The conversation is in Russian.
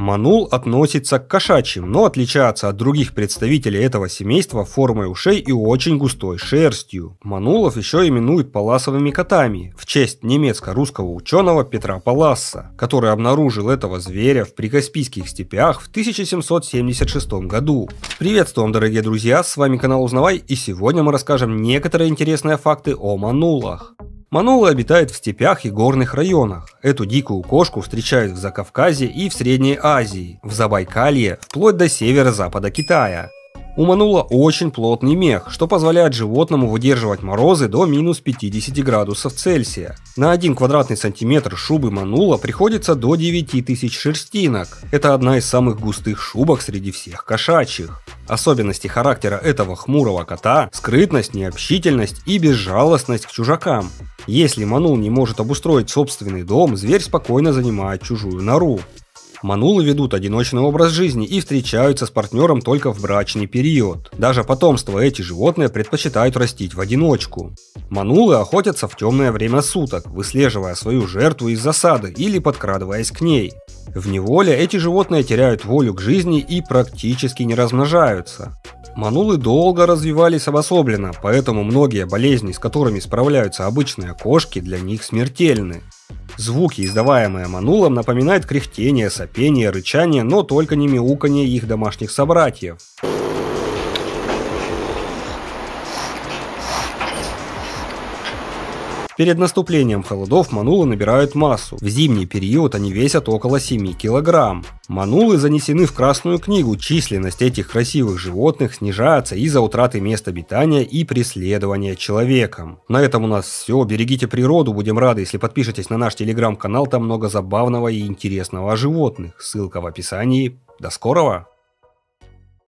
Манул относится к кошачьим, но отличается от других представителей этого семейства формой ушей и очень густой шерстью. Манулов еще именуют паласовыми котами в честь немецко-русского ученого Петра Паласса, который обнаружил этого зверя в прикаспийских степях в 1776 году. Приветствую дорогие друзья, с вами канал Узнавай и сегодня мы расскажем некоторые интересные факты о манулах. Манулы обитают в степях и горных районах. Эту дикую кошку встречают в Закавказе и в Средней Азии, в Забайкалье, вплоть до северо-запада Китая. У манула очень плотный мех, что позволяет животному выдерживать морозы до минус 50 градусов Цельсия. На 1 квадратный сантиметр шубы манула приходится до 9000 шерстинок. Это одна из самых густых шубок среди всех кошачьих. Особенности характера этого хмурого кота – скрытность, необщительность и безжалостность к чужакам. Если манул не может обустроить собственный дом, зверь спокойно занимает чужую нору. Манулы ведут одиночный образ жизни и встречаются с партнером только в брачный период. Даже потомство эти животные предпочитают растить в одиночку. Манулы охотятся в темное время суток, выслеживая свою жертву из засады или подкрадываясь к ней. В неволе эти животные теряют волю к жизни и практически не размножаются. Манулы долго развивались обособленно, поэтому многие болезни, с которыми справляются обычные кошки, для них смертельны. Звуки, издаваемые манулом, напоминают кряхтение, сопение, рычание, но только не мяуканье их домашних собратьев. Перед наступлением холодов манулы набирают массу. В зимний период они весят около 7 килограмм. Манулы занесены в Красную книгу, численность этих красивых животных снижается из-за утраты мест обитания и преследования человеком. На этом у нас все. Берегите природу, будем рады, если подпишетесь на наш телеграм-канал, там много забавного и интересного о животных. Ссылка в описании. До скорого!